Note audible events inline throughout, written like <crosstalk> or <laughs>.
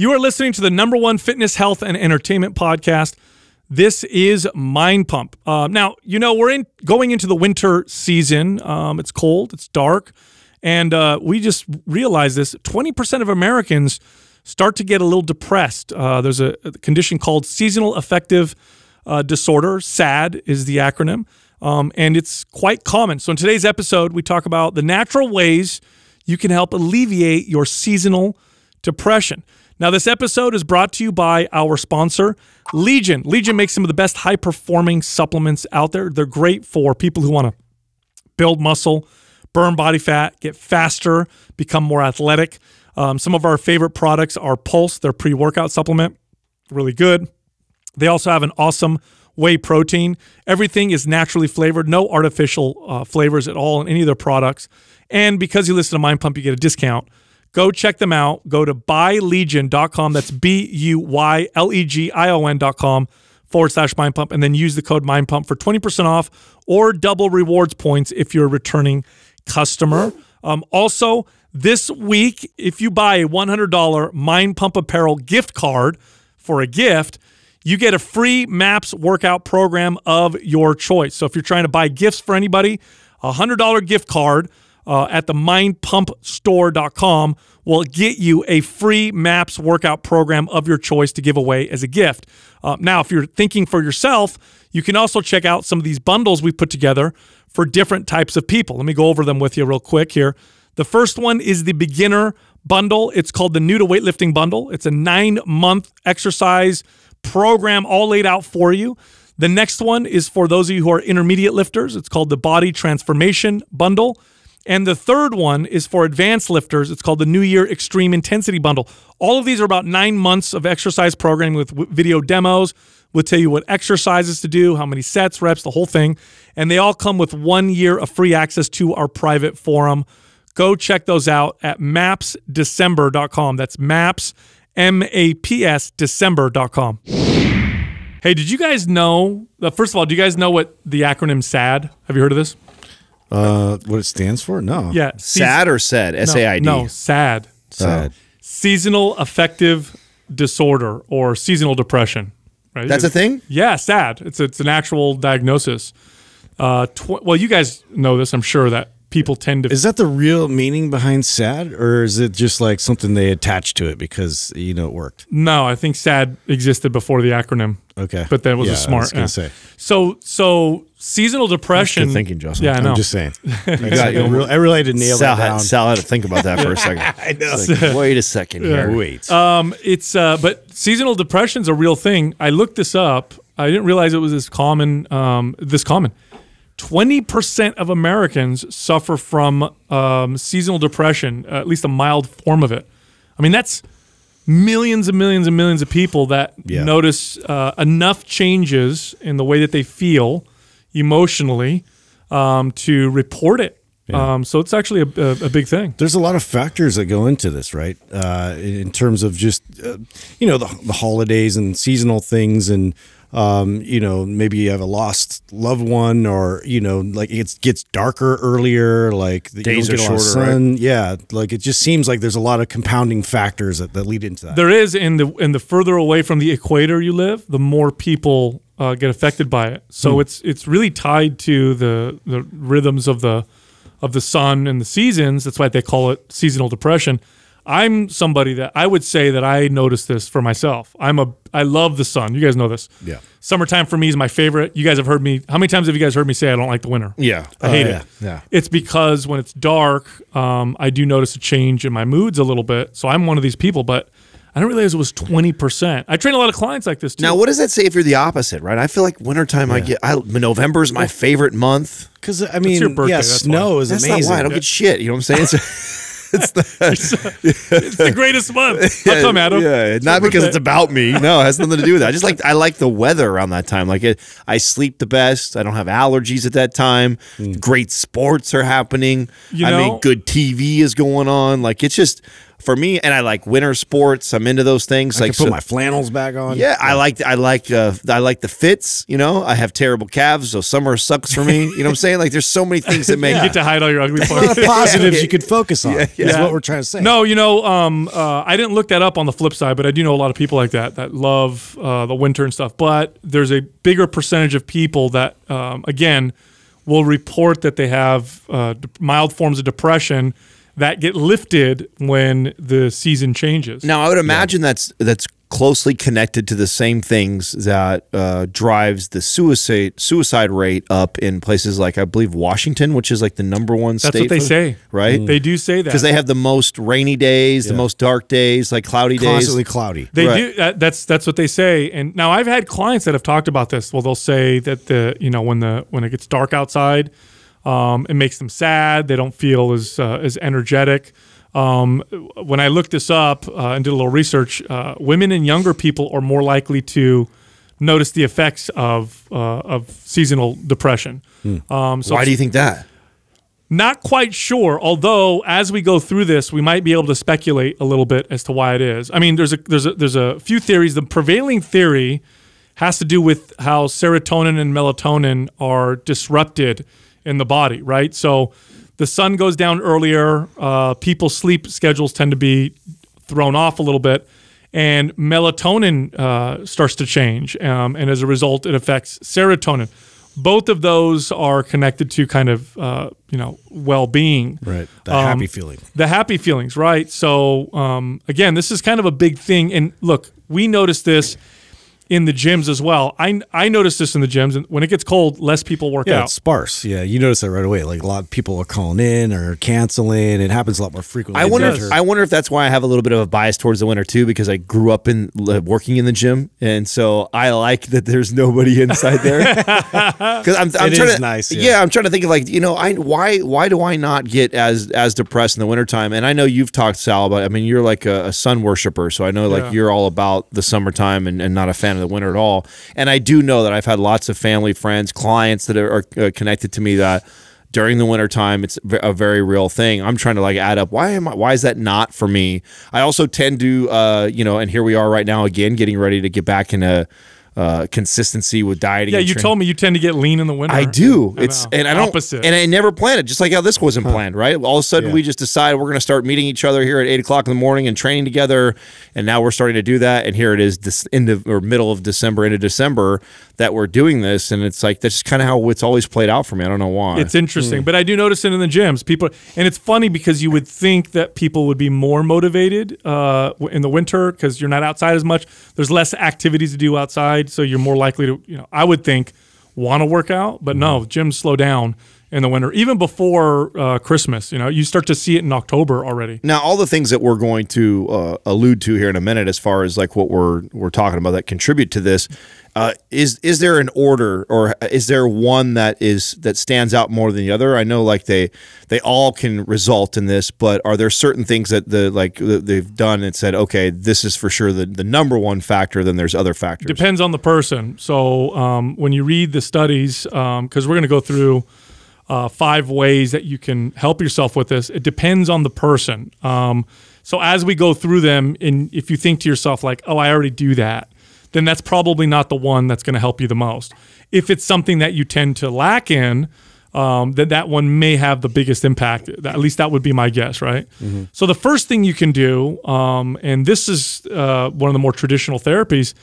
You are listening to the number one fitness, health, and entertainment podcast. This is Mind Pump. Uh, now, you know, we're in going into the winter season. Um, it's cold, it's dark, and uh, we just realized this 20% of Americans start to get a little depressed. Uh, there's a, a, condition called seasonal affective uh, disorder, SAD is the acronym, um, and it's quite common. So, in today's episode, we talk about the natural ways you can help alleviate your seasonal depression. Now, this episode is brought to you by our sponsor, Legion. Legion makes some of the best high performing supplements out there. They're great for people who want to build muscle, burn body fat, get faster, become more athletic. Um, some of our favorite products are Pulse, their pre workout supplement, really good. They also have an awesome whey protein. Everything is naturally flavored, no artificial uh, flavors at all in any of their products. And because you listen to Mind Pump, you get a discount Go check them out. Go to buylegion.com. That's B U Y L E G I O N.com forward slash mind pump. And then use the code mind pump for 20% off or double rewards points if you're a returning customer. Um, also, this week, if you buy a $100 Mind Pump Apparel gift card for a gift, you get a free MAPS workout program of your choice. So if you're trying to buy gifts for anybody, a $100 gift card uh, at the mindpumpstore.com will get you a free MAPS workout program of your choice to give away as a gift. Uh, now, if you're thinking for yourself, you can also check out some of these bundles we put together for different types of people. Let me go over them with you real quick here. The first one is the beginner bundle. It's called the New to Weightlifting Bundle. It's a nine month exercise program all laid out for you. The next one is for those of you who are intermediate lifters. It's called the Body Transformation Bundle. And the third one is for advanced lifters. It's called the New Year Extreme Intensity Bundle. All of these are about nine months of exercise programming with video demos. We'll tell you what exercises to do, how many sets, reps, the whole thing. And they all come with one year of free access to our private forum. Go check those out at mapsdecember.com. That's maps, M A P S, December.com. Hey, did you guys know? Uh, first of all, do you guys know what the acronym SAD? Have you heard of this? Uh, what it stands for? No. Yeah. sad or sad? S A I D. No, sad. Sad. Seasonal affective disorder or seasonal depression. Right? That's it's, a thing. Yeah, sad. It's it's an actual diagnosis. Uh, well, you guys know this, I'm sure that people tend to. Is that the real meaning behind sad, or is it just like something they attached to it because you know it worked? No, I think sad existed before the acronym. Okay, but that was yeah, a smart. I was yeah. So so seasonal depression. Good thinking, Justin. Yeah, I know. I'm just saying. I, <laughs> got, you know, I really had to nail Sal that down. Had, Sal had to think about that for a second. <laughs> I know. Like, <laughs> wait a second yeah. here. Wait. Um, it's uh, but seasonal depression's a real thing. I looked this up. I didn't realize it was this common. Um, this common. 20% of Americans suffer from um, seasonal depression, uh, at least a mild form of it. I mean, that's millions and millions and millions of people that yeah. notice uh, enough changes in the way that they feel emotionally um, to report it. Yeah. Um, so it's actually a, a, a, big thing. There's a lot of factors that go into this, right? Uh, in terms of just, uh, you know, the, the holidays and seasonal things and um, you know, maybe you have a lost loved one, or you know, like it gets darker earlier, like the days are shorter. Sun. Right? Yeah, like it just seems like there's a lot of compounding factors that, that lead into that. There is, in the and the further away from the equator you live, the more people uh, get affected by it. So mm. it's it's really tied to the the rhythms of the of the sun and the seasons. That's why they call it seasonal depression. I'm somebody that I would say that I noticed this for myself. I'm a I love the sun. You guys know this. Yeah. Summertime for me is my favorite. You guys have heard me. How many times have you guys heard me say I don't like the winter? Yeah. I hate uh, yeah. it. Yeah. It's because when it's dark, um, I do notice a change in my moods a little bit. So I'm one of these people, but I didn't realize it was twenty percent. I train a lot of clients like this too. Now, what does that say if you're the opposite, right? I feel like wintertime. Yeah. I get I, November is my favorite month because I mean, birthday, yeah, snow why. is that's amazing. Not why I don't yeah. get shit. You know what I'm saying? <laughs> it's, the, <laughs> it's the greatest month. <laughs> Yeah, i come, Adam. Yeah, it's not because it's about me. No, it has nothing to do with that. I just like I like the weather around that time. Like it, I sleep the best. I don't have allergies at that time. Mm. Great sports are happening. You I know, mean, good TV is going on. Like it's just for me, and I like winter sports. I'm into those things. I like put so, my flannels back on. Yeah, I like I like uh, I like the fits. You know, I have terrible calves, so summer sucks for me. You know what I'm saying? Like, there's so many things that make yeah. <laughs> you get to hide all your ugly parts. positives you could focus on. Yeah, yeah. Is what we're trying to say. No, you know, um, uh, I didn't look that up on the flip side, but I do know a lot of people like that that love uh, the winter and stuff. But there's a bigger percentage of people that, um, again, will report that they have uh, mild forms of depression that get lifted when the season changes. Now, I would imagine yeah. that's that's closely connected to the same things that uh, drives the suicide suicide rate up in places like I believe Washington, which is like the number one That's state. That's what they for, say, right? Mm. They do say that because they have the most rainy days, yeah. the most dark days, like cloudy Constantly days, constantly cloudy. They right. do. That, uh, that's that's what they say. And now I've had clients that have talked about this. Well, they'll say that the you know when the when it gets dark outside, um, it makes them sad. They don't feel as uh, as energetic. Um, when I looked this up uh, and did a little research, uh, women and younger people are more likely to notice the effects of uh, of seasonal depression. Hmm. Um, so Why do you think that? Not quite sure, although as we go through this, we might be able to speculate a little bit as to why it is. I mean, there's a there's a there's a few theories. The prevailing theory has to do with how serotonin and melatonin are disrupted in the body, right? So the sun goes down earlier. Uh, people's sleep schedules tend to be thrown off a little bit, and melatonin uh, starts to change, um, and as a result, it affects serotonin. Both of those are connected to kind of uh, you know well-being, right? The um, happy feeling, the happy feelings, right? So um, again, this is kind of a big thing, and look, we noticed this in the gyms as well. I I noticed this in the gyms, and when it gets cold, less people work yeah, out. It's sparse. Yeah, you notice that right away. Like a lot of people are calling in or canceling. It happens a lot more frequently. I wonder. If, I wonder if that's why I have a little bit of a bias towards the winter too, because I grew up in working in the gym, and so I like that there's nobody inside there. Because <laughs> I'm, I'm trying to nice. Yeah. yeah. I'm trying to think of like you know I why why do I not get as as depressed in the wintertime? And I know you've talked Sal, but I mean you're like a, a sun worshiper, so I know like yeah. you're all about the summertime and, and not a fan the winter at all. And I do know that I've had lots of family, friends, clients that are, are uh, connected to me that during the winter time it's a very real thing i'm trying to like add up why am i why is that not for me i also tend to uh you know and here we are right now again getting ready to get back in a uh, consistency with dieting. Yeah, you training. told me you tend to get lean in the winter. I do. I it's know. Uh, and I don't Opposite. and I never planned it. Just like how this wasn't huh. planned, right? All of a sudden, yeah. we just decide we're going to start meeting each other here at eight o'clock in the morning and training together. And now we're starting to do that. And here it is, this end of or middle of December into December that we're doing this and it's like that's kind of how it's always played out for me i don't know why it's interesting mm. but i do notice it in the gyms people and it's funny because you would think that people would be more motivated uh, in the winter because you're not outside as much there's less activities to do outside so you're more likely to you know i would think want to work out but mm. no mm-hmm. gyms slow down in the winter, even before uh, Christmas. You know, you start to see it in October already. Now, all the things that we're going to uh, allude to here in a minute, as far as like what we're we're talking about that contribute to this, uh, is is there an order or is there one that is that stands out more than the other? I know like they they all can result in this, but are there certain things that the like they've done and said, okay, this is for sure the, the number one factor. Then there's other factors. Depends on the person. So um, when you read the studies, because um, we're going to go through. Uh, five ways that you can help yourself with this. It depends on the person. Um, so as we go through them, and if you think to yourself like, "Oh, I already do that," then that's probably not the one that's going to help you the most. If it's something that you tend to lack in, um, then that one may have the biggest impact. At least that would be my guess, right? Mm-hmm. So the first thing you can do, um, and this is uh, one of the more traditional therapies,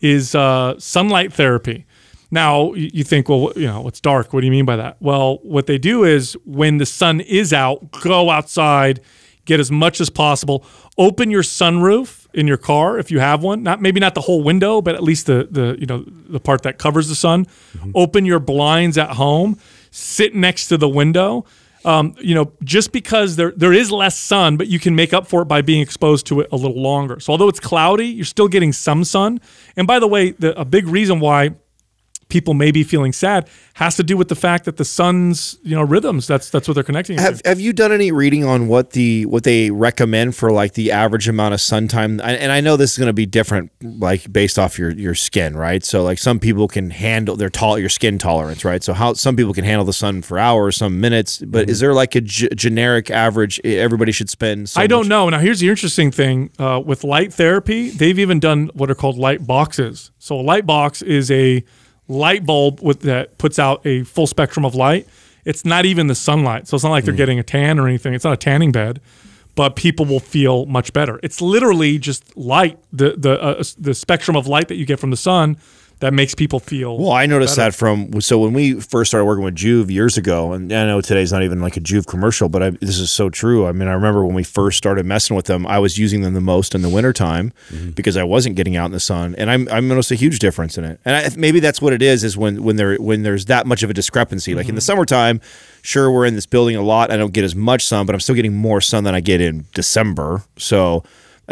is uh, sunlight therapy. Now you think, well, you know, it's dark. What do you mean by that? Well, what they do is when the sun is out, go outside, get as much as possible, open your sunroof in your car if you have one. Not maybe not the whole window, but at least the the you know the part that covers the sun. Mm-hmm. Open your blinds at home. Sit next to the window. Um, you know, just because there there is less sun, but you can make up for it by being exposed to it a little longer. So although it's cloudy, you're still getting some sun. And by the way, the, a big reason why people may be feeling sad has to do with the fact that the sun's you know rhythms that's that's what they're connecting have, to. have you done any reading on what the what they recommend for like the average amount of sun time and i know this is going to be different like based off your your skin right so like some people can handle their tall your skin tolerance right so how some people can handle the sun for hours some minutes but mm -hmm. is there like a generic average everybody should spend so i don't know now here's the interesting thing uh, with light therapy they've even done what are called light boxes so a light box is a light bulb with that puts out a full spectrum of light. It's not even the sunlight, so it's not like they're mm. getting a tan or anything. It's not a tanning bed, but people will feel much better. It's literally just light, the the uh, the spectrum of light that you get from the sun that makes people feel. Well, I noticed better. that from so when we first started working with Juve years ago, and I know today's not even like a Juve commercial, but I, this is so true. I mean, I remember when we first started messing with them, I was using them the most in the wintertime mm -hmm. because I wasn't getting out in the sun, and I'm I noticed a huge difference in it. And I, maybe that's what it is is when when there when there's that much of a discrepancy. Like mm -hmm. in the mm-hmm. summertime, sure we're in this building a lot, I don't get as much sun, but I'm still getting more sun than I get in December. So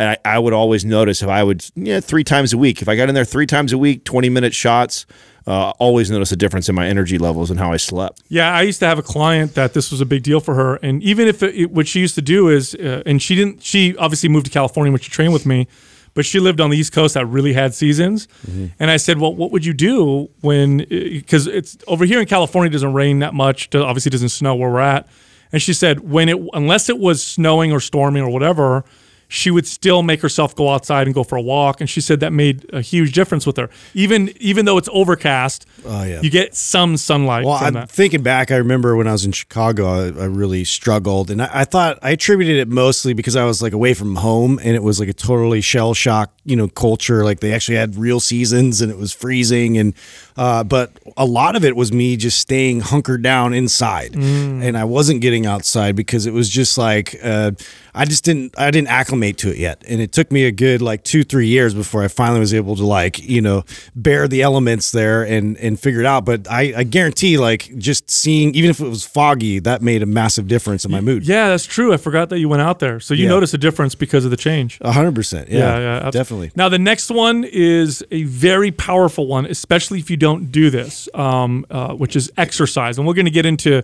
and I, I would always notice if I would, yeah, three times a week, if I got in there three times a week, 20 minute shots, uh, always notice a difference in my energy levels and how I slept. Yeah, I used to have a client that this was a big deal for her, and even if it, it, what she used to do is, uh, and she didn't, she obviously moved to California when she trained with me, but she lived on the East Coast that really had seasons, mm -hmm. and I said, well, what would you do when? Because uh, it's over here in California, it doesn't rain that much. Obviously, doesn't snow where we're at, and she said, when it unless it was snowing or storming or whatever she would still make herself go outside and go for a walk. And she said that made a huge difference with her. Even even though it's overcast, oh, yeah. you get some sunlight. Well, I'm that. thinking back. I remember when I was in Chicago, I, I really struggled, and I, I, thought I attributed it mostly because I was like away from home, and it was like a totally shell shock, you know, culture. Like they actually had real seasons, and it was freezing, and uh, but a lot of it was me just staying hunkered down inside, mm. and I wasn't getting outside because it was just like. Uh, I just didn't I didn't acclimate to it yet, and it took me a good like two three years before I finally was able to like you know bear the elements there and and figure it out. But I, I guarantee like just seeing even if it was foggy, that made a massive difference in my mood. Yeah, that's true. I forgot that you went out there, so you yeah. noticed a difference because of the change. hundred percent. Yeah, yeah, yeah definitely. Now the next one is a very powerful one, especially if you don't do this, um, uh, which is exercise, and we're going to get into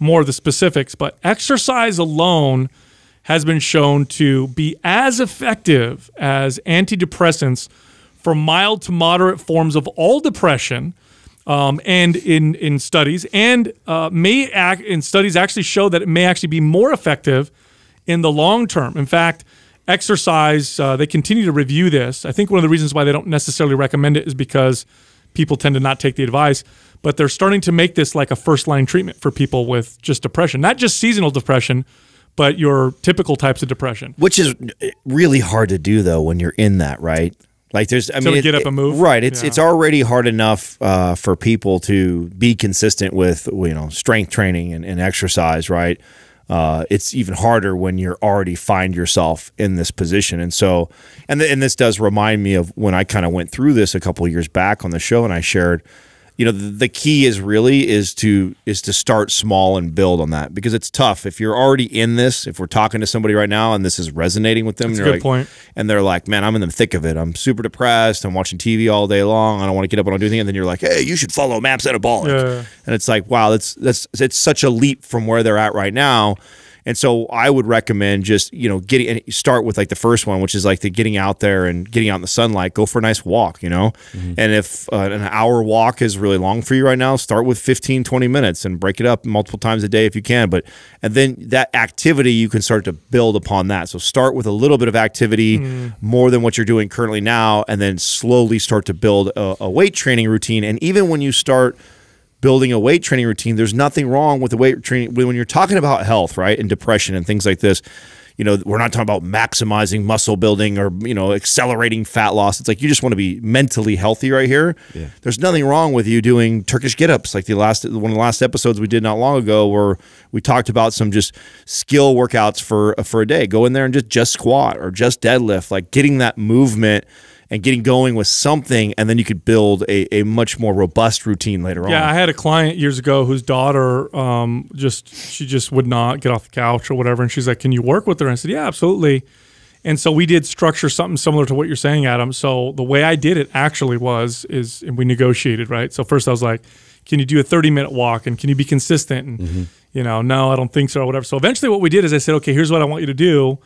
more of the specifics. But exercise alone has been shown to be as effective as antidepressants for mild to moderate forms of all depression. Um, and in, in studies, and uh, may act in studies actually show that it may actually be more effective in the long term. In fact, exercise, uh, they continue to review this. I think one of the reasons why they don't necessarily recommend it is because people tend to not take the advice, but they're starting to make this like a first line treatment for people with just depression, not just seasonal depression, but your typical types of depression. Which is really hard to do though when you're in that, right? Like there's, I so mean, it, get up and move. Right. It's yeah. it's already hard enough uh, for people to be consistent with you know strength training and, and exercise, right? Uh, it's even harder when you're already find yourself in this position. And so, and, and this does remind me of when I kind of went through this a couple years back on the show, and I shared you know the, the, key is really is to is to start small and build on that because it's tough if you're already in this if we're talking to somebody right now and this is resonating with them That's and, good like, point. and they're like man i'm in the thick of it i'm super depressed i'm watching tv all day long i don't want to get up and do anything and then you're like hey you should follow maps at a ball yeah. and it's like wow that's that's it's such a leap from where they're at right now and so I would recommend just, you know, getting start with like the first one, which is like the getting out there and getting out in the sunlight, go for a nice walk, you know? Mm -hmm. And if uh, an hour walk is really long for you right now, start with 15, 20 minutes and break it up multiple times a day if you can. But, and then that activity, you can start to build upon that. So start with a little bit of activity mm -hmm. more than what you're doing currently now, and then slowly start to build a, a weight training routine. And even when you start, building a weight training routine, there's nothing wrong with the weight training. When you're talking about health, right, and depression and things like this, you know, we're not talking about maximizing muscle building or, you know, accelerating fat loss. It's like you just want to be mentally healthy right here. Yeah. There's nothing wrong with you doing Turkish get ups. Like the last, one of the last episodes we did not long ago where we talked about some just skill workouts for, for a day. Go in there and just, just squat or just deadlift, like getting that movement and getting going with something, and then you could build a, a much more robust routine later yeah, on. Yeah, I had a client years ago whose daughter um, just she just would not get off the couch or whatever, and she's like, "Can you work with her?" And I said, "Yeah, absolutely." And so we did structure something similar to what you're saying, Adam. So the way I did it actually was is and we negotiated, right? So first I was like, "Can you do a 30 minute walk? And can you be consistent?" And mm -hmm. you know, no, I don't think so, or whatever. So eventually, what we did is I said, "Okay, here's what I want you to do."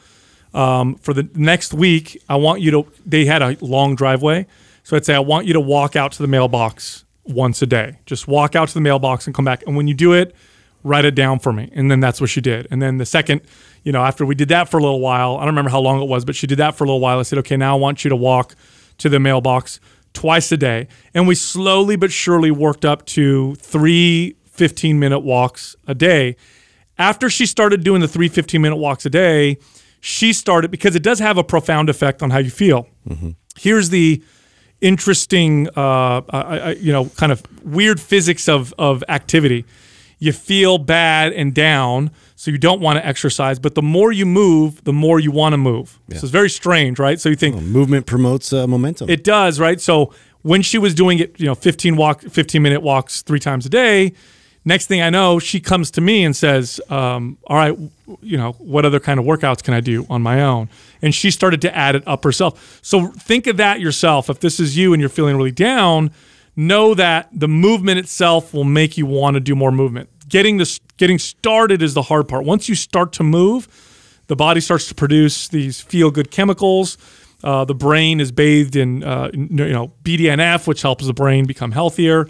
Um, for the next week, I want you to. They had a long driveway, so I'd say I want you to walk out to the mailbox once a day. Just walk out to the mailbox and come back. And when you do it, write it down for me. And then that's what she did. And then the second, you know, after we did that for a little while, I don't remember how long it was, but she did that for a little while. I said, okay, now I want you to walk to the mailbox twice a day. And we slowly but surely worked up to three 15 minute walks a day. After she started doing the three 15 minute walks a day, she started because it does have a profound effect on how you feel. Mm -hmm. Here's the interesting, uh, uh, uh, uh, you know, kind of weird physics of of activity. You feel bad and down, so you don't want to exercise. But the more you move, the more you want to move. Yeah. So it's very strange, right? So you think well, movement promotes uh, momentum. It does, right? So when she was doing it, you know, 15 walk, 15 minute walks three times a day, next thing I know, she comes to me and says, um, "All right, you know, what other kind of workouts can I do on my own?" And she started to add it up herself. So think of that yourself. If this is you and you're feeling really down, know that the movement itself will make you want to do more movement. Getting this, getting started is the hard part. Once you start to move, the body starts to produce these feel good chemicals. Uh, the brain is bathed in, uh, you know, BDNF, which helps the brain become healthier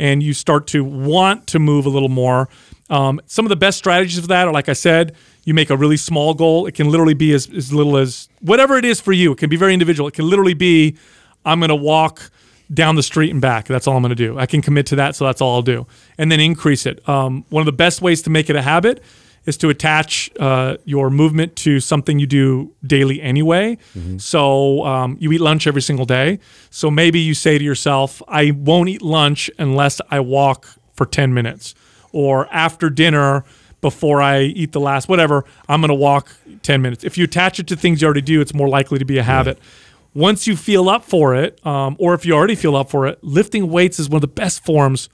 and you start to want to move a little more. Um, some of the best strategies of that are, like I said, you make a really small goal. It can literally be as, as little as whatever it is for you. It can be very individual. It can literally be, I'm going to walk down the street and back. That's all I'm going to do. I can commit to that, so that's all I'll do. And then increase it. Um, one of the best ways to make it a habit is to attach uh, your movement to something you do daily anyway. Mm -hmm. So um, you eat lunch every single day. So maybe you say to yourself, I won't eat lunch unless I walk for 10 minutes. Or after dinner, before I eat the last whatever, I'm going to walk 10 minutes. If you attach it to things you already do, it's more likely to be a habit. Once you feel up for it, um, or if you already feel up for it, lifting weights is one of the best forms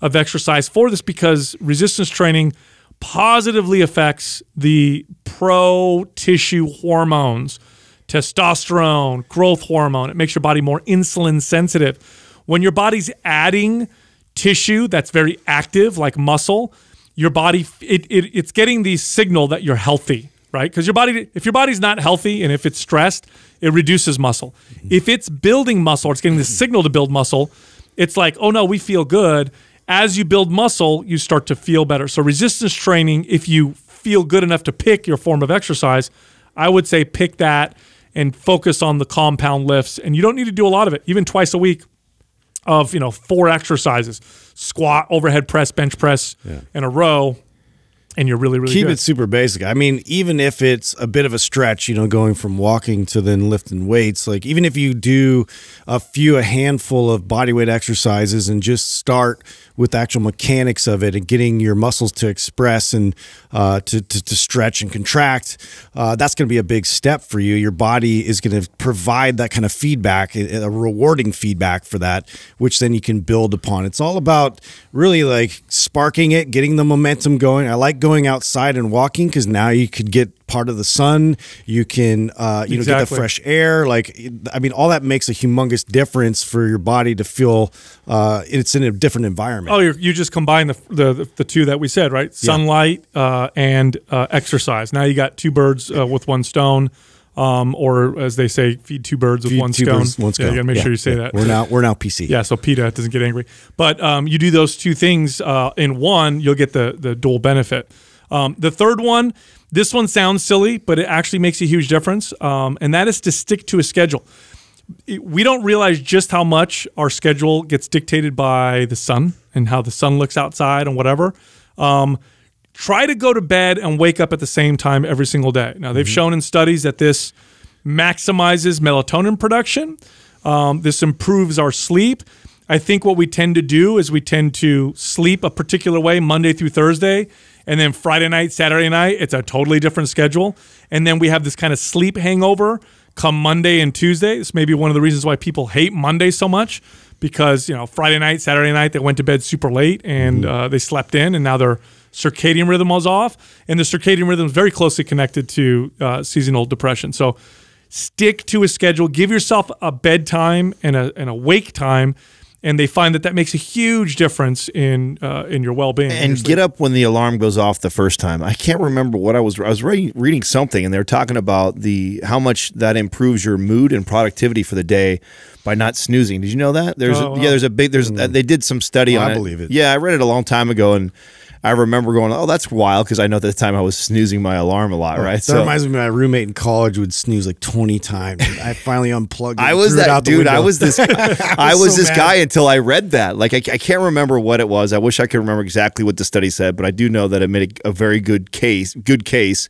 of exercise for this because resistance training – positively affects the pro tissue hormones, testosterone, growth hormone. It makes your body more insulin sensitive. When your body's adding tissue that's very active, like muscle, your body it, it it's getting the signal that you're healthy, right? Because your body, if your body's not healthy and if it's stressed, it reduces muscle. Mm-hmm. If it's building muscle, it's getting the signal to build muscle. It's like, oh no, we feel good as you build muscle, you start to feel better. So resistance training, if you feel good enough to pick your form of exercise, I would say pick that and focus on the compound lifts. And you don't need to do a lot of it, even twice a week of, you know, four exercises, squat, overhead press, bench press yeah. in a row and you're really really keep good. it super basic. I mean, even if it's a bit of a stretch, you know, going from walking to then lifting weights, like even if you do a few, a handful of body weight exercises and just start with actual mechanics of it and getting your muscles to express and uh, to, to, to stretch and contract, uh, that's going to be a big step for you. Your body is going to provide that kind of feedback, a rewarding feedback for that, which then you can build upon. It's all about really like sparking it, getting the momentum going. I like. Going going outside and walking because now you could get part of the sun. You can, uh, you exactly. know, get the fresh air. Like, I mean, all that makes a humongous difference for your body to feel uh, it's in a different environment. Oh, you just combine the, the, the two that we said, right? Yeah. Sunlight uh, and uh, exercise. Now you got two birds uh, with one stone um, or as they say, feed two birds with feed one stone. Birds, one stone. Yeah, you gotta make yeah, sure you say yeah. that. We're now we're now PC. Yeah, so PETA doesn't get angry. But um, you do those two things uh, in one, you'll get the the dual benefit. Um, the third one, this one sounds silly, but it actually makes a huge difference, um, and that is to stick to a schedule. we don't realize just how much our schedule gets dictated by the sun and how the sun looks outside and whatever. Um, try to go to bed and wake up at the same time every single day. Now, they've mm -hmm. shown in studies that this maximizes melatonin production, um, this improves our sleep. I think what we tend to do is we tend to sleep a particular way Monday through Thursday, and then Friday night, Saturday night, it's a totally different schedule. And then we have this kind of sleep hangover come Monday and Tuesday. This may be one of the reasons why people hate Monday so much because, you know, Friday night, Saturday night, they went to bed super late and mm-hmm. uh, they slept in, and now they're circadian rhythm was off, and the circadian rhythm is very closely connected to uh, seasonal depression. So stick to a schedule. Give yourself a bedtime and a and a wake time. And they find that that makes a huge difference in uh, in your well being. And get up when the alarm goes off the first time. I can't remember what I was. I was re reading something, and they're talking about the how much that improves your mood and productivity for the day by not snoozing. Did you know that? There's oh, wow. yeah, there's a big there's mm. they did some study oh, on I it. believe it. Yeah, I read it a long time ago, and I remember going, oh, that's wild because I know at the time I was snoozing my alarm a lot, right? That so, reminds me, my roommate in college would snooze like twenty times. I finally unplugged. I was that dude. I was this. <laughs> I was, I was so this guy until I read that. Like I, I, can't remember what it was. I wish I could remember exactly what the study said, but I do know that it made a, a very good case. Good case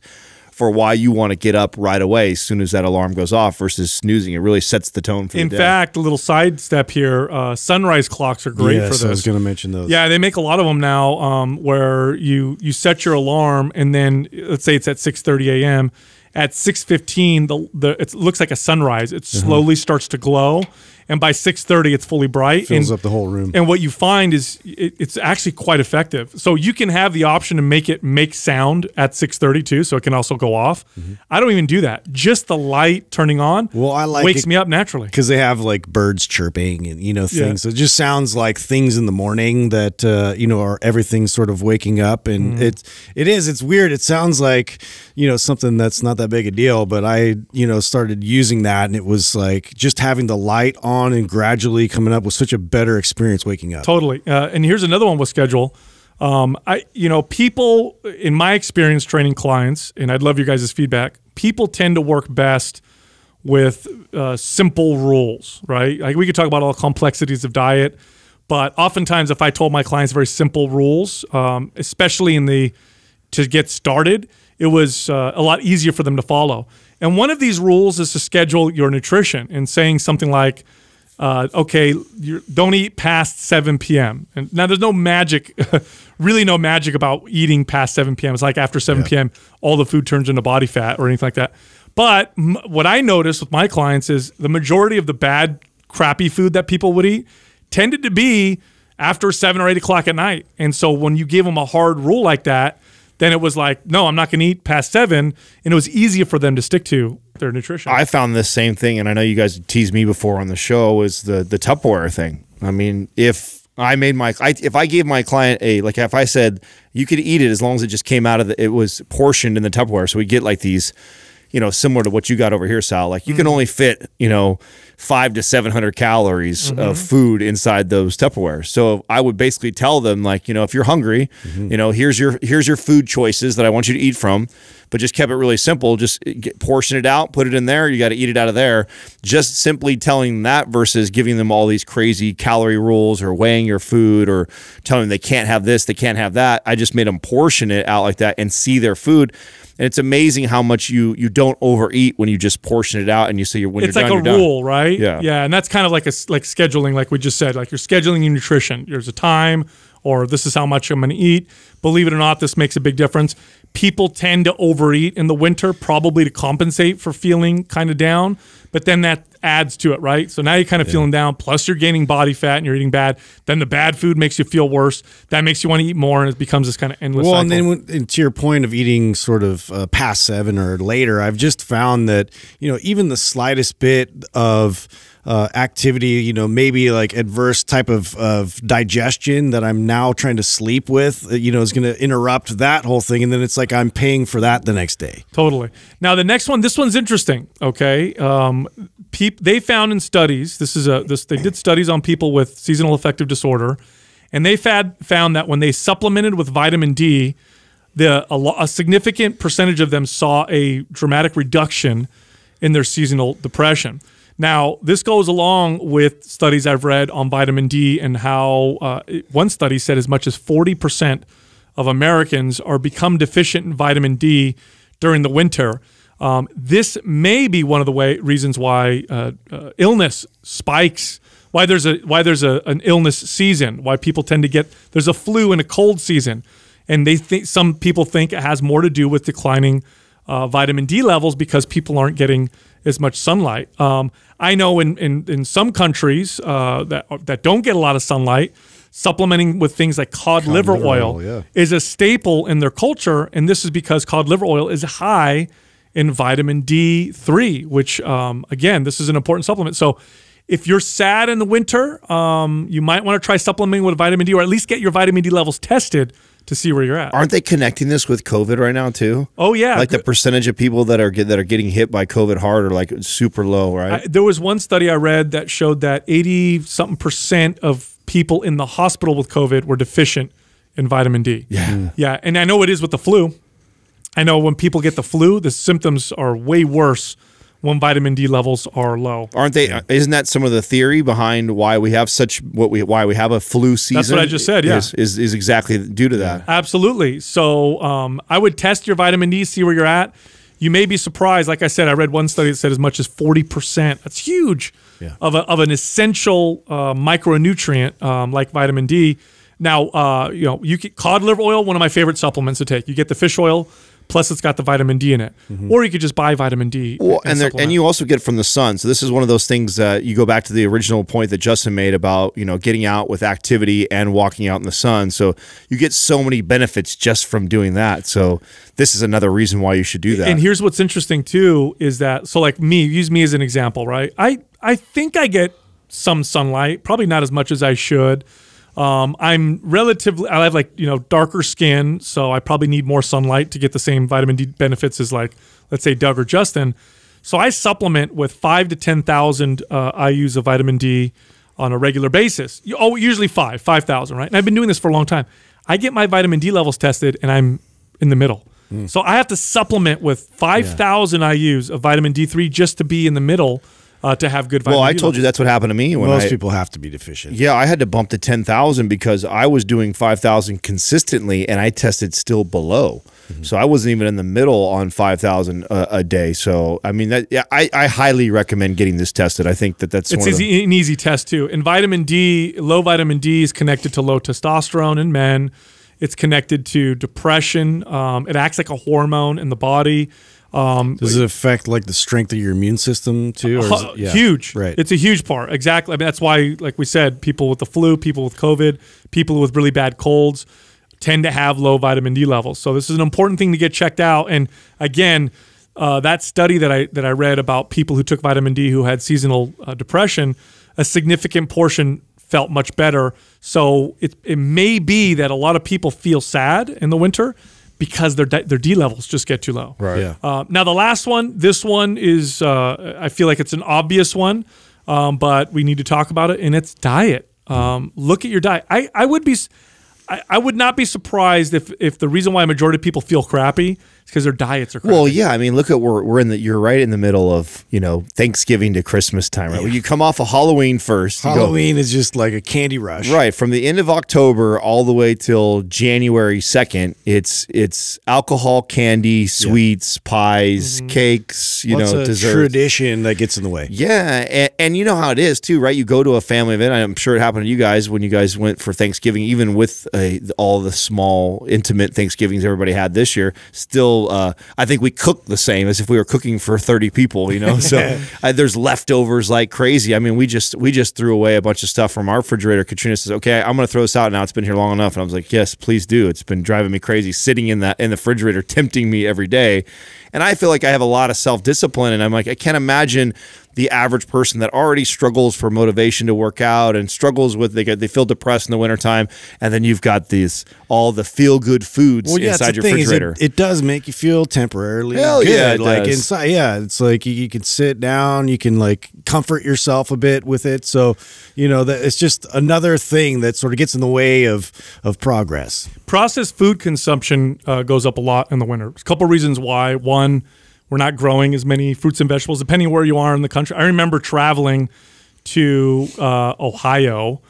for why you want to get up right away as soon as that alarm goes off versus snoozing. It really sets the tone for. In fact, a little sidestep here: uh, sunrise clocks are great yes, for this. I was going to mention those. Yeah, they make a lot of them now, um, where you you set your alarm and then let's say it's at six thirty a.m. At six fifteen, the the it looks like a sunrise. It uh-huh. slowly starts to glow, and by 6.30 it's fully bright fills and, up the whole room and what you find is it, it's actually quite effective so you can have the option to make it make sound at 6.30 too so it can also go off mm -hmm. i don't even do that just the light turning on well i like wakes it, me up naturally because they have like birds chirping and you know things yeah. so it just sounds like things in the morning that uh, you know are everything's sort of waking up and mm -hmm. it's it is it's weird it sounds like you know something that's not that big a deal but i you know started using that and it was like just having the light on on and gradually coming up with such a better experience waking up. Totally. Uh, and here's another one with schedule. Um, I, you know, people in my experience training clients, and I'd love your guys' feedback. People tend to work best with uh, simple rules, right? Like we could talk about all the complexities of diet, but oftentimes if I told my clients very simple rules, um, especially in the to get started, it was uh, a lot easier for them to follow. And one of these rules is to schedule your nutrition and saying something like, uh, okay, don't eat past 7 p.m. And now there's no magic, <laughs> really no magic about eating past 7 p.m. It's like after 7 yeah. p.m., all the food turns into body fat or anything like that. But what I noticed with my clients is the majority of the bad, crappy food that people would eat tended to be after seven or eight o'clock at night. And so when you give them a hard rule like that, then it was like, no, I'm not going to eat past seven. And it was easier for them to stick to their nutrition. I found the same thing. And I know you guys teased me before on the show was the, the Tupperware thing. I mean, if I made my I, if I gave my client a like if I said you could eat it as long as it just came out of the it was portioned in the Tupperware, so we get like these, you know, similar to what you got over here, Sal. Like you mm -hmm. can mm-hmm. only fit you know five to 700 calories mm-hmm. of food inside those Tupperware. So I would basically tell them like, you know, if you're hungry, mm-hmm. you know, here's your, here's your food choices that I want you to eat from, but just kept it really simple. Just uh, get, portion it out, put it in there. You got to eat it out of there. Just simply telling that versus giving them all these crazy calorie rules or weighing your food or telling them they can't have this, they can't have that. I just made them portion it out like that and see their food. And it's amazing how much you you don't overeat when you just portion it out and you see your when it's you're like done, a rule, done. right? right? Yeah. Yeah. And that's kind of like a like scheduling, like we just said, like you're scheduling your nutrition. There's a time, or this is how much I'm going to eat. Believe it or not, this makes a big difference. People tend to overeat in the winter, probably to compensate for feeling kind of down, but then that adds to it, right? So now you're kind of yeah. feeling down, plus you're gaining body fat and you're eating bad. Then the bad food makes you feel worse. That makes you want to eat more, and it becomes this kind of endless. Well, cycle. and then when, and to your point of eating sort of uh, past seven or later, I've just found that you know even the slightest bit of uh, activity, you know, maybe like adverse type of, of digestion that I'm now trying to sleep with, uh, you know, is going to interrupt that whole thing. And then it's like I'm paying for that the next day. Totally. Now, the next one, this one's interesting. Okay. Um, they found in studies, this is a, this, they did studies on people with seasonal affective disorder. And they found that when they supplemented with vitamin D, the, a, a significant percentage of them saw a dramatic reduction in their seasonal depression. Now, this goes along with studies I've read on vitamin D and how uh, one study said as much as 40% of Americans are become deficient in vitamin D during the winter. Um, this may be one of the way, reasons why uh, uh, illness spikes, why there's a why there's a, an illness season, why people tend to get there's a flu and a cold season, and they think some people think it has more to do with declining uh, vitamin D levels because people aren't getting as much sunlight. Um, I know in in, in some countries uh, that that don't get a lot of sunlight, supplementing with things like cod, cod liver, liver, oil, oil yeah. is a staple in their culture, and this is because cod liver oil is high in vitamin D three, which um, again, this is an important supplement. So. If you're sad in the winter, um, you might want to try supplementing with vitamin D, or at least get your vitamin D levels tested to see where you're at. Aren't they connecting this with COVID right now too? Oh yeah, like the percentage of people that are that are getting hit by COVID hard are like super low, right? I, there was one study I read that showed that eighty something percent of people in the hospital with COVID were deficient in vitamin D. Yeah, hmm. yeah, and I know it is with the flu. I know when people get the flu, the symptoms are way worse when vitamin D levels are low. Aren't they? Yeah. Isn't that some of the theory behind why we have such what we why we have a flu season? That's what I just said. Yeah, is is, is exactly due to that. Absolutely. So um, I would test your vitamin D, see where you're at. You may be surprised. Like I said, I read one study that said as much as forty percent. That's huge. Yeah. Of a, of an essential uh, micronutrient um, like vitamin D. Now, uh, you know, you get cod liver oil, one of my favorite supplements to take. You get the fish oil Plus, it's got the vitamin D in it. Mm -hmm. Or you could just buy vitamin D. Well, and, and, there, and you also get from the sun. So this is one of those things that you go back to the original point that Justin made about you know getting out with activity and walking out in the sun. So you get so many benefits just from doing that. So this is another reason why you should do that. And here's what's interesting too is that so like me, use me as an example, right? I I think I get some sunlight, probably not as much as I should. Um, I'm relatively, I have like, you know, darker skin, so I probably need more sunlight to get the same vitamin D benefits as like, let's say Doug or Justin. So I supplement with five to 10,000 uh, IUs of vitamin D on a regular basis. Oh, usually five, 5,000, right? And I've been doing this for a long time. I get my vitamin D levels tested and I'm in the middle. Mm. So I have to supplement with 5,000 yeah. IUs of vitamin D3 just to be in the middle uh, to have good vitamin Well, I told levels. you that's what happened to me. When Most I, people have to be deficient. Yeah, I had to bump to 10,000 because I was doing 5,000 consistently and I tested still below. Mm -hmm. So I wasn't even in the middle on 5,000 a, uh, a day. So, I mean, that yeah, I, I highly recommend getting this tested. I think that that's it's easy, an easy test too. And vitamin D, low vitamin D is connected to low testosterone in men. It's connected to depression. Um, it acts like a hormone in the body. Um, Does it affect like the strength of your immune system too? Uh, it, yeah, huge. Right. It's a huge part. Exactly. I mean, that's why, like we said, people with the flu, people with COVID, people with really bad colds tend to have low vitamin D levels. So this is an important thing to get checked out. And again, uh, that study that I that I read about people who took vitamin D who had seasonal uh, depression, a significant portion felt much better. So it it may be that a lot of people feel sad in the winter because their their D levels just get too low. Right. Yeah. Uh, now the last one, this one is uh, I feel like it's an obvious one, um, but we need to talk about it, and it's diet. Um, look at your diet. I, I would be, I, I would not be surprised if if the reason why a majority of people feel crappy because their diets are. Well, yeah, I mean, look at we're we're in the you're right in the middle of you know Thanksgiving to Christmas time, right? Yeah. Well, you come off of Halloween first. Halloween go, is just like a candy rush, right? From the end of October all the way till January second, it's it's alcohol, candy, sweets, yeah. pies, mm -hmm. cakes, you Lots know, desserts. Tradition that gets in the way. Yeah, and, and you know how it is too, right? You go to a family event. I'm sure it happened to you guys when you guys went for Thanksgiving, even with a, all the small intimate Thanksgivings everybody had this year. Still still, uh, I think we cook the same as if we were cooking for 30 people, you know? So <laughs> <laughs> I, there's leftovers like crazy. I mean, we just, we just threw away a bunch of stuff from our refrigerator. Katrina says, okay, I'm going to throw this out now. It's been here long enough. And I was like, yes, please do. It's been driving me crazy sitting in that, in the refrigerator, tempting me every day. And I feel like I have a lot of self discipline. And I'm like, I can't imagine the average person that already struggles for motivation to work out and struggles with they get they feel depressed in the wintertime and then you've got these all the feel good foods well, yeah, inside your refrigerator it, it, does make you feel temporarily Hell good. yeah like does. inside yeah it's like you, you, can sit down you can like comfort yourself a bit with it so you know that it's just another thing that sort of gets in the way of of progress processed food consumption uh, goes up a lot in the winter. There's a couple reasons why. One, we're not growing as many fruits and vegetables, depending where you are in the country. I remember traveling to uh, Ohio,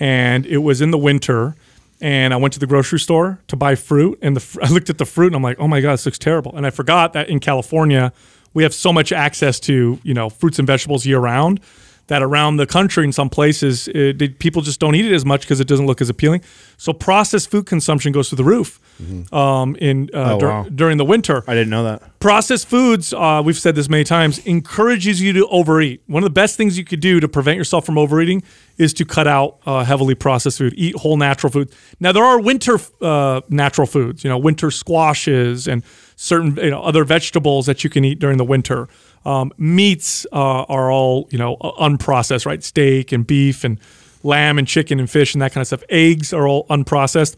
and it was in the winter. And I went to the grocery store to buy fruit, and the, <laughs> I looked at the fruit, and I'm like, "Oh my god, this looks terrible!" And I forgot that in California, we have so much access to you know fruits and vegetables year round that around the country in some places it, uh, people just don't eat it as much because it doesn't look as appealing. So processed food consumption goes through the roof mm -hmm. um, in uh, oh, dur wow. during the winter. I didn't know that. Processed foods, uh, we've said this many times, encourages you to overeat. One of the best things you could do to prevent yourself from overeating is to cut out uh, heavily processed food. Eat whole natural food. Now there are winter uh, natural foods, you know, winter squashes and certain you know, other vegetables that you can eat during the winter. Um, meats uh, are all you know unprocessed, right? Steak and beef and lamb and chicken and fish and that kind of stuff. Eggs are all unprocessed.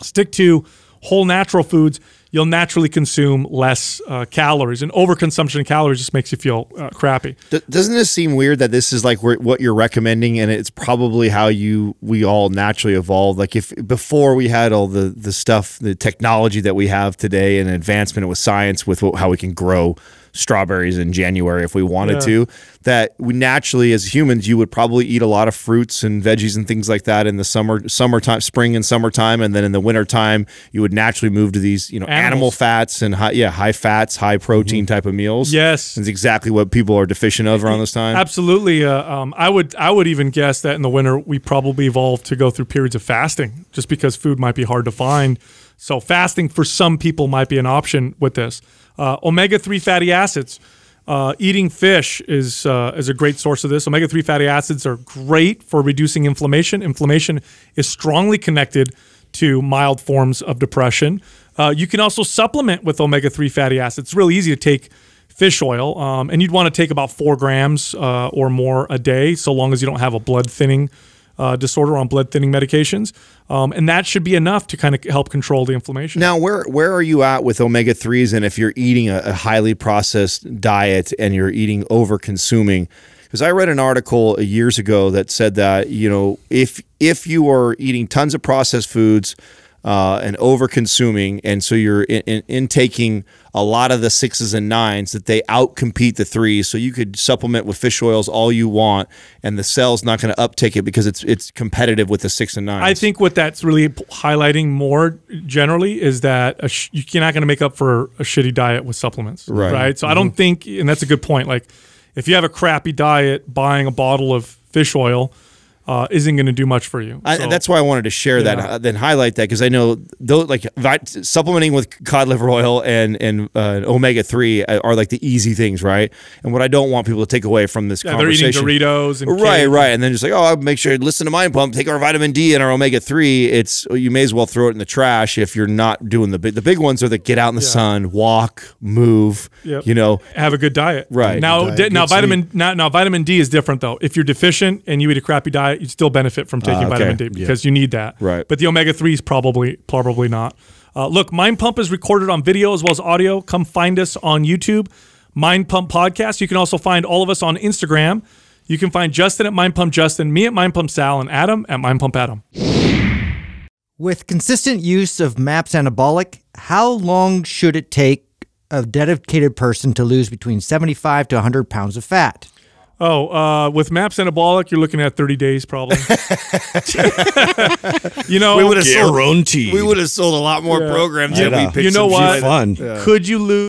Stick to whole natural foods you'll naturally consume less uh, calories. And overconsumption of calories just makes you feel uh, crappy. D doesn't this seem weird that this is like what you're recommending, and it's probably how you we all naturally evolved? Like if before we had all the the stuff, the technology that we have today, and advancement with science, with how we can grow strawberries in January if we wanted yeah. to. That we naturally, as humans, you would probably eat a lot of fruits and veggies and things like that in the summer, summertime, spring and summertime, and then in the wintertime, you would naturally move to these, you know, animals. animal fats and high, yeah, high fats, high protein mm -hmm. type of meals. Yes, it's exactly what people are deficient of around this time. Absolutely. Uh, um, I would I would even guess that in the winter we probably evolved to go through periods of fasting, just because food might be hard to find. So fasting for some people might be an option with this. Uh, omega three fatty acids. Uh, eating fish is uh, is a great source of this. Omega three fatty acids are great for reducing inflammation. Inflammation is strongly connected to mild forms of depression. Uh, you can also supplement with omega 3 fatty acids. It's really easy to take fish oil, um, and you'd want to take about four grams uh, or more a day, so long as you don't have a blood thinning. Uh, disorder on blood thinning medications, um, and that should be enough to kind of help control the inflammation. Now, where where are you at with omega threes? And if you're eating a, a, highly processed diet and you're eating over consuming, because I read an article years ago that said that you know if if you are eating tons of processed foods, uh, and over consuming. And so you're in, in, in, taking a lot of the sixes and nines that they outcompete the threes. So you could supplement with fish oils all you want, and the cell's not going to uptake it because it's it's competitive with the six and nines. I think what that's really highlighting more generally is that you're not going to make up for a shitty diet with supplements, right? right? So mm -hmm. I don't mm-hmm. think, and that's a good point. Like if you have a crappy diet, buying a bottle of fish oil uh, isn't going to do much for you. So, I, that's why I wanted to share yeah. that, uh, then highlight that because I know those like supplementing with cod liver oil and and uh, omega three uh, are like the easy things, right? And what I don't want people to take away from this yeah, conversation, they're eating Doritos, and right, right, and then just like, oh, I'll make sure listen to Mind Pump, take our vitamin D and our omega three. It's you may as well throw it in the trash if you're not doing the big. The big ones are the get out in the yeah. sun, walk, move. Yep. You know, have a good diet. Right now, diet, now vitamin now, now vitamin D is different though. If you're deficient and you eat a crappy diet you still benefit from taking uh, okay. vitamin D because yeah. you need that. Right. But the omega threes probably probably not. Uh, look, Mind Pump is recorded on video as well as audio. Come find us on YouTube, Mind Pump Podcast. You can also find all of us on Instagram. You can find Justin at Mind Pump Justin, me at Mind Pump Sal, and Adam at Mind Pump Adam. With consistent use of MAPS Anabolic, how long should it take a dedicated person to lose between 75 to 100 pounds of fat? Oh, uh, with maps anabolic, you're looking at 30 days probably. <laughs> you know, we would have sold, sold a lot more yeah. programs. Yeah, we uh, picked you know what? Fun. Yeah. Could you lose?